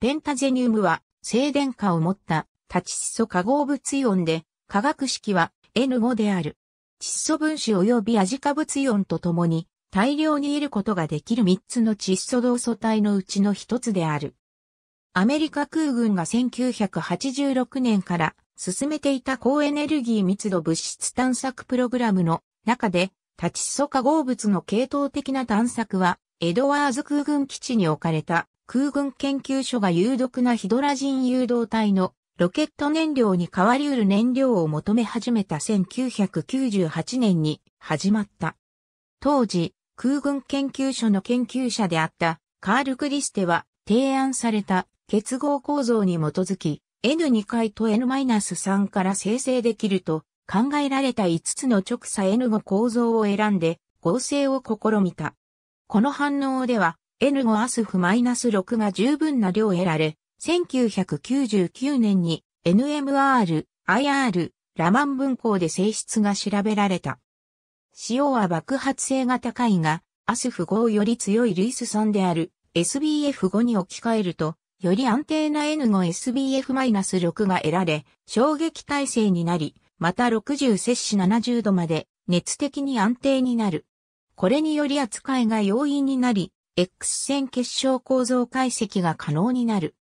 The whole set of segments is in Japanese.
ペンタゼニウムは静電化を持った多窒素化合物イオンで、化学式は N5 である。窒素分子及びアジ化物イオンとともに、大量にいることができる3つの窒素同素体のうちの1つである。アメリカ空軍が1986年から進めていた高エネルギー密度物質探索プログラムの中で、多窒素化合物の系統的な探索は、エドワーズ空軍基地に置かれた空軍研究所が有毒なヒドラジン誘導体のロケット燃料に変わり得る燃料を求め始めた1998年に始まった。当時、空軍研究所の研究者であったカール・クリステは提案された結合構造に基づき N2 回と N-3 から生成できると考えられた5つの直差 N5 構造を選んで合成を試みた。この反応では N5 アスフマイナス -6 が十分な量得られ、1999年に NMR、IR、ラマン分光で性質が調べられた。塩は爆発性が高いが、アスフ5より強いルイス酸である SBF5 に置き換えると、より安定な N5SBF-6 が得られ、衝撃耐性になり、また60摂氏70度まで熱的に安定になる。これにより扱いが容易になり、X 線結晶構造解析が可能になる。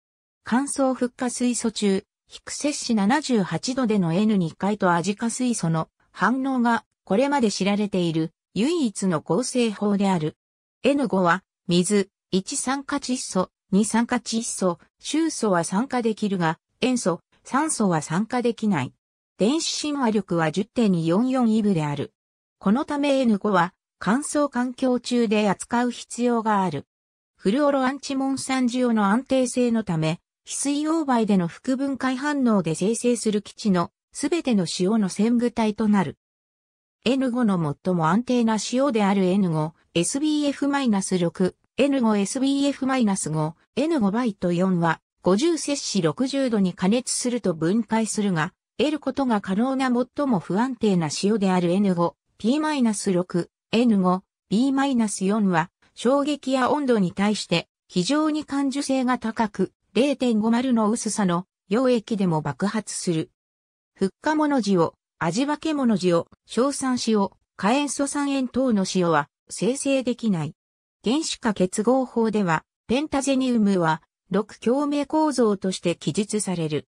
乾燥復化水素中、非摂氏78度での N2 回とアジ化水素の反応がこれまで知られている唯一の合成法である。N5 は水、1酸化窒素、2酸化窒素、臭素は酸化できるが、塩素、酸素は酸化できない。電子親和力は10.244イブである。このため N5 は乾燥環境中で扱う必要がある。フルオロアンチモン酸需要の安定性のため、翡水溶媒での副分解反応で生成する基地のすべての塩の染具体となる。N5 の最も安定な塩である N5、SBF-6、N5 SBF-5、N5 バイト4は50摂氏60度に加熱すると分解するが、得ることが可能な最も不安定な塩である N5、P-6、N5、B-4 は衝撃や温度に対して非常に感受性が高く0.50の薄さの溶液でも爆発する。フ復化物塩、味分け物オ、硝酸塩、火塩素酸塩等の塩は生成できない。原子化結合法ではペンタゼニウムは6共鳴構造として記述される。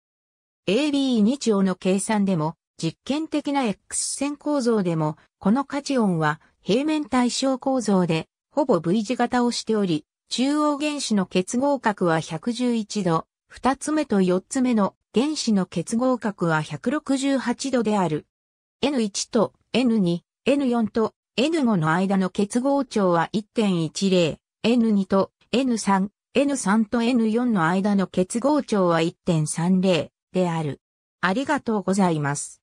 AB2 兆の計算でも実験的な X 線構造でもこの価値音は平面対称構造で、ほぼ V 字型をしており、中央原子の結合角は111度、二つ目と四つ目の原子の結合角は168度である。N1 と N2、N4 と N5 の間の結合長は1.10、N2 と N3、N3 と N4 の間の結合長は1.30である。ありがとうございます。